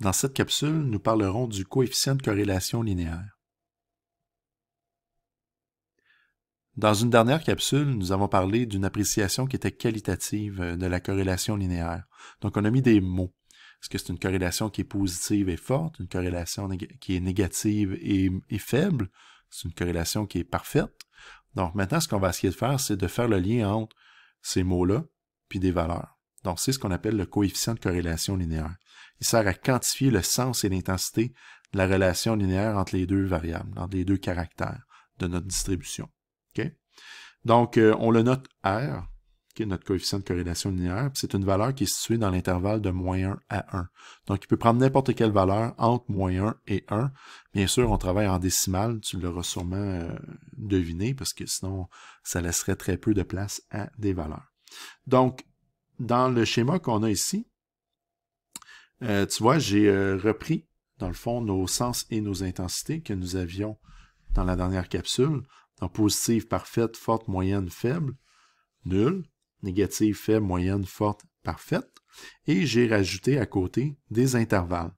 Dans cette capsule, nous parlerons du coefficient de corrélation linéaire. Dans une dernière capsule, nous avons parlé d'une appréciation qui était qualitative euh, de la corrélation linéaire. Donc, on a mis des mots. Est-ce que c'est une corrélation qui est positive et forte, une corrélation qui est négative et, et faible? C'est une corrélation qui est parfaite. Donc, maintenant, ce qu'on va essayer de faire, c'est de faire le lien entre ces mots-là puis des valeurs. Donc, c'est ce qu'on appelle le coefficient de corrélation linéaire il sert à quantifier le sens et l'intensité de la relation linéaire entre les deux variables, entre les deux caractères de notre distribution. Donc, euh, on le note R, qui est notre coefficient de corrélation linéaire, c'est une valeur qui est située dans l'intervalle de moins 1 à 1. Donc, il peut prendre n'importe quelle valeur entre moins 1 et 1. Bien sûr, on travaille en décimale, tu l'auras sûrement euh, deviné, parce que sinon, ça laisserait très peu de place à des valeurs. Donc, dans le schéma qu'on a ici, euh, tu vois, j'ai euh, repris, dans le fond, nos sens et nos intensités que nous avions dans la dernière capsule, Donc, positive, parfaite, forte, moyenne, faible, nulle, négative, faible, moyenne, forte, parfaite, et j'ai rajouté à côté des intervalles.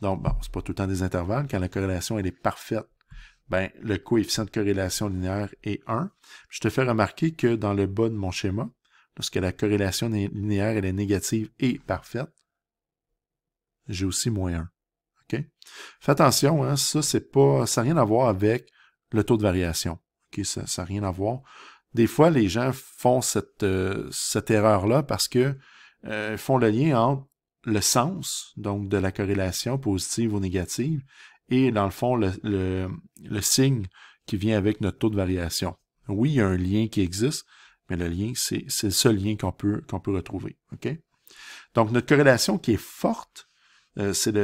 Donc, bon, c'est pas tout le temps des intervalles, quand la corrélation elle est parfaite, ben, le coefficient de corrélation linéaire est 1. Je te fais remarquer que dans le bas de mon schéma, lorsque la corrélation linéaire elle est négative et parfaite, j'ai aussi moins 1. OK? Fais attention, hein, ça, c'est pas, ça n'a rien à voir avec le taux de variation. OK? Ça n'a rien à voir. Des fois, les gens font cette, euh, cette erreur-là parce que euh, font le lien entre le sens, donc de la corrélation positive ou négative, et dans le fond, le, le, signe qui vient avec notre taux de variation. Oui, il y a un lien qui existe, mais le lien, c'est le seul lien qu'on peut, qu'on peut retrouver. OK? Donc, notre corrélation qui est forte, euh, c'est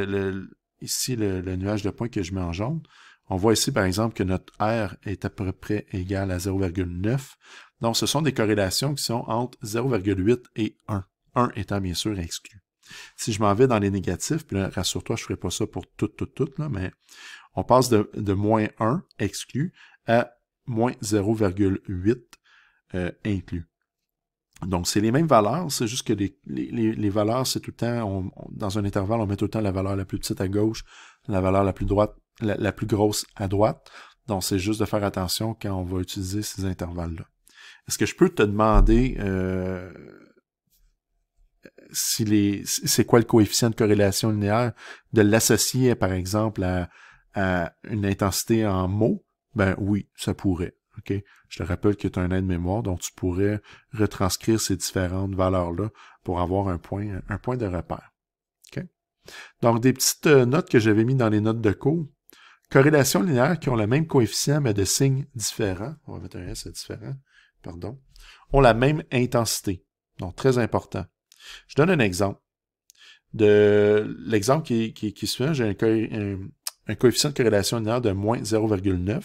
ici le, nuage de points que je mets en jaune. On voit ici, par exemple, que notre R est à peu près égal à 0,9. Donc, ce sont des corrélations qui sont entre 0,8 et 1. 1 étant bien sûr exclu. Si je m'en vais dans les négatifs, puis rassure-toi, je ne ferai pas ça pour tout, tout, tout, là, mais on passe de, de moins 1 exclu à moins 0,8 euh, inclus. Donc, c'est les mêmes valeurs, c'est juste que les, les, valeurs, c'est tout le temps, dans un intervalle, on met tout le temps la valeur la plus petite à gauche, la valeur la plus droite, la, plus grosse à droite. Donc, c'est juste de faire attention quand on va utiliser ces intervalles-là. Est-ce que je peux te demander euh, si les c'est quoi le coefficient de corrélation linéaire, de l'associer, par exemple, à, à une intensité en mots? Ben oui, ça pourrait. Je te rappelle que tu as un aide-mémoire, donc tu pourrais retranscrire ces différentes valeurs-là pour avoir un point, un point de repère. Donc, des petites euh, notes que j'avais mises dans les notes de cours. Corrélations linéaires qui ont le même coefficient, mais de signes différents. On va mettre un S différent, pardon. Ont la même intensité. Donc, très important. Je donne un exemple. De l'exemple qui, qui, qui suit, j'ai un, un coefficient de corrélation linéaire de moins 0,9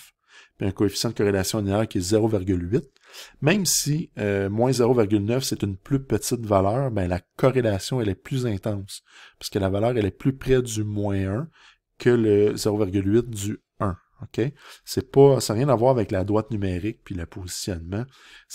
un coefficient de corrélation linéaire qui est 0,8. Même si euh, moins 0,9, c'est une plus petite valeur, ben, la corrélation elle est plus intense, puisque la valeur elle est plus près du moins 1 que le 0,8 du 1. OK? C'est pas, ça n'a rien à voir avec la droite numérique puis le positionnement.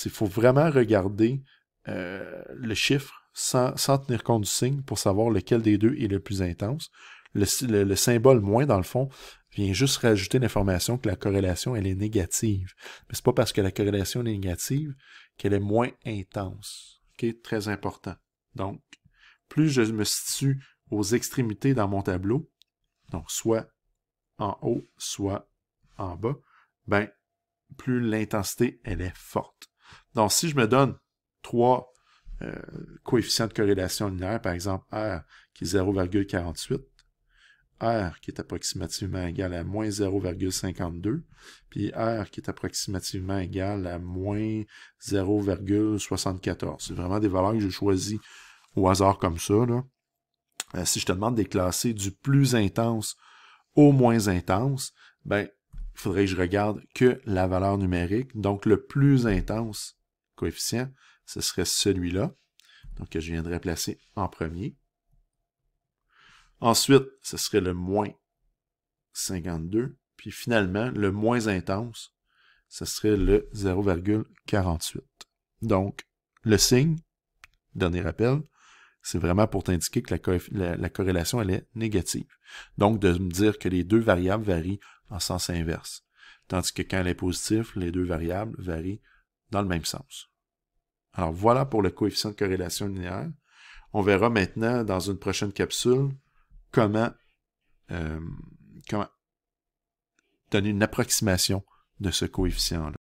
Il faut vraiment regarder euh, le chiffre sans, sans, tenir compte du signe pour savoir lequel des deux est le plus intense. le symbole moins, dans le fond, vient juste rajouter l'information que la corrélation, elle est négative. Mais c'est pas parce que la corrélation est négative qu'elle est moins intense. OK? Très important. Donc, plus je me situe aux extrémités dans mon tableau, donc soit en haut, soit en bas, ben, plus l'intensité, elle est forte. Donc, si je me donne trois euh, coefficients de corrélation linéaire, par exemple R, qui est 0,48, R qui est approximativement égal à moins 0,52, puis R qui est approximativement égal à moins 0,74. C'est vraiment des valeurs que j'ai choisies au hasard comme ça. Là. Euh, si je te demande de les classer du plus intense au moins intense, ben, il faudrait que je regarde que la valeur numérique. Donc, le plus intense coefficient, ce serait celui-là, donc que je viendrais placer en premier. Ensuite, ce serait le moins 52. Puis finalement, le moins intense, ce serait le 0,48. Donc, le signe, dernier rappel, c'est vraiment pour t'indiquer que la, corrélation elle est négative. Donc, de me dire que les deux variables varient en sens inverse. Tandis que quand elle est positive, les deux variables varient dans le même sens. Alors voilà pour le coefficient de corrélation linéaire. On verra maintenant dans une prochaine capsule euh, comment, donner une approximation de ce coefficient-là.